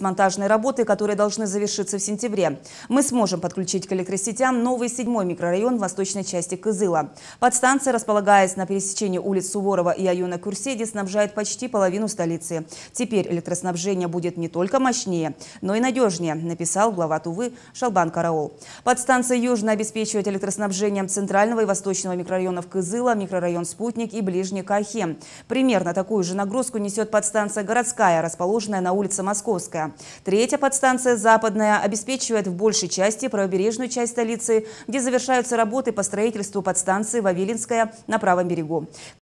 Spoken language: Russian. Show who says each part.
Speaker 1: Монтажные работы, которые должны завершиться в сентябре. Мы сможем подключить к электросетям новый седьмой микрорайон в восточной части Кызыла. Подстанция, располагаясь на пересечении улиц Суворова и Аюна Курседи, снабжает почти половину столицы. Теперь электроснабжение будет не только мощнее, но и надежнее, написал глава Тувы Шалбан Караул. Подстанция Южно обеспечивает электроснабжением центрального и восточного микрорайонов Кызыла, микрорайон Спутник и Ближний Кахем. Примерно такую же нагрузку несет подстанция городская, расположенная на улице Московская. Третья подстанция «Западная» обеспечивает в большей части правобережную часть столицы, где завершаются работы по строительству подстанции «Вавилинская» на правом берегу.